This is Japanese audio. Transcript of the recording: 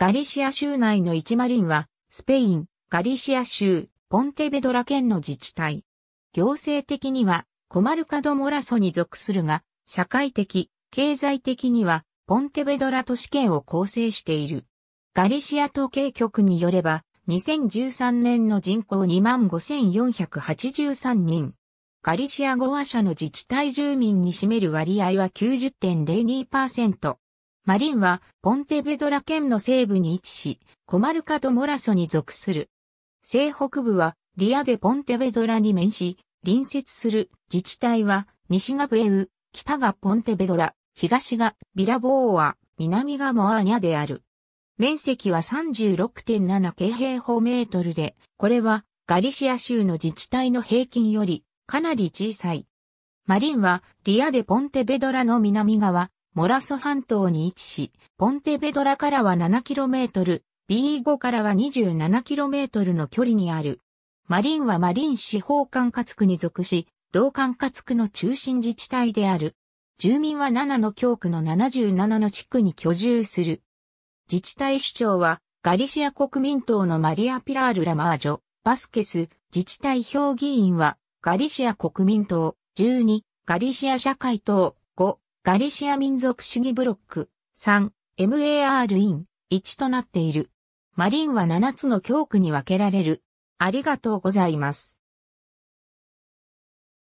ガリシア州内の一マリンは、スペイン、ガリシア州、ポンテベドラ県の自治体。行政的には、コマルカドモラソに属するが、社会的、経済的には、ポンテベドラ都市圏を構成している。ガリシア統計局によれば、2013年の人口25,483人。ガリシア語話者の自治体住民に占める割合は90.02%。マリンは、ポンテベドラ県の西部に位置し、コマルカとモラソに属する。西北部は、リアでポンテベドラに面し、隣接する自治体は、西がブエウ、北がポンテベドラ、東がビラボーア、南がモアニャである。面積は36.7京平方メートルで、これはガリシア州の自治体の平均よりかなり小さい。マリンはリアでポンテベドラの南側、モラソ半島に位置し、ポンテベドラからは 7km、B5 からは 27km の距離にある。マリンはマリン司法管轄区に属し、同管轄区の中心自治体である。住民は7の教区の77の地区に居住する。自治体首長は、ガリシア国民党のマリア・ピラール・ラマージョ、バスケス、自治体評議員は、ガリシア国民党、12、ガリシア社会党、5、ガリシア民族主義ブロック、3、MAR イン、1となっている。マリンは7つの教区に分けられる。ありがとうございます。